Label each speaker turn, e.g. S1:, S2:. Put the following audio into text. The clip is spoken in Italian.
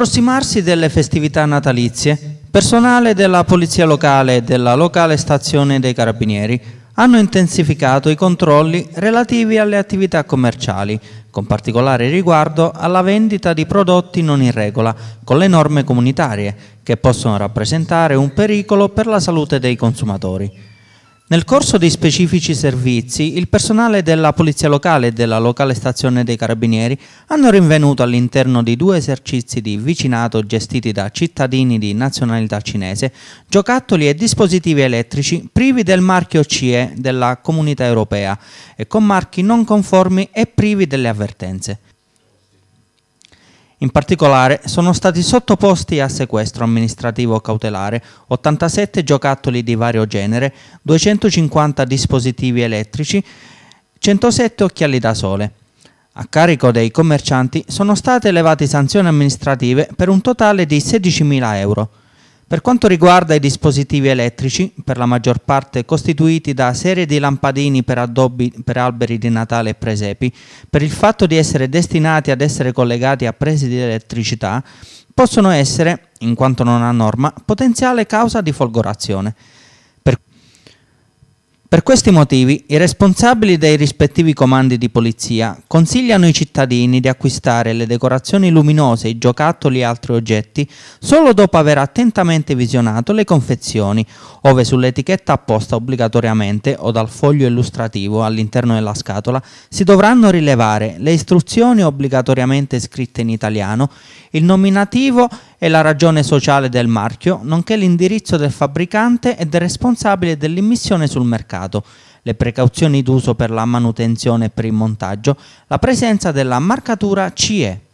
S1: L'approssimarsi delle festività natalizie, personale della Polizia Locale e della locale stazione dei Carabinieri hanno intensificato i controlli relativi alle attività commerciali, con particolare riguardo alla vendita di prodotti non in regola con le norme comunitarie, che possono rappresentare un pericolo per la salute dei consumatori. Nel corso dei specifici servizi, il personale della Polizia Locale e della locale stazione dei Carabinieri hanno rinvenuto all'interno di due esercizi di vicinato gestiti da cittadini di nazionalità cinese giocattoli e dispositivi elettrici privi del marchio CE della Comunità Europea e con marchi non conformi e privi delle avvertenze. In particolare sono stati sottoposti a sequestro amministrativo cautelare 87 giocattoli di vario genere, 250 dispositivi elettrici, 107 occhiali da sole. A carico dei commercianti sono state elevate sanzioni amministrative per un totale di 16.000 euro. Per quanto riguarda i dispositivi elettrici, per la maggior parte costituiti da serie di lampadini per addobbi per alberi di Natale e presepi, per il fatto di essere destinati ad essere collegati a presi di elettricità, possono essere, in quanto non a norma, potenziale causa di folgorazione. Per questi motivi, i responsabili dei rispettivi comandi di polizia consigliano ai cittadini di acquistare le decorazioni luminose, i giocattoli e altri oggetti solo dopo aver attentamente visionato le confezioni, ove sull'etichetta apposta obbligatoriamente o dal foglio illustrativo all'interno della scatola si dovranno rilevare le istruzioni obbligatoriamente scritte in italiano, il nominativo e e la ragione sociale del marchio, nonché l'indirizzo del fabbricante e del responsabile dell'immissione sul mercato, le precauzioni d'uso per la manutenzione e per il montaggio, la presenza della marcatura CE.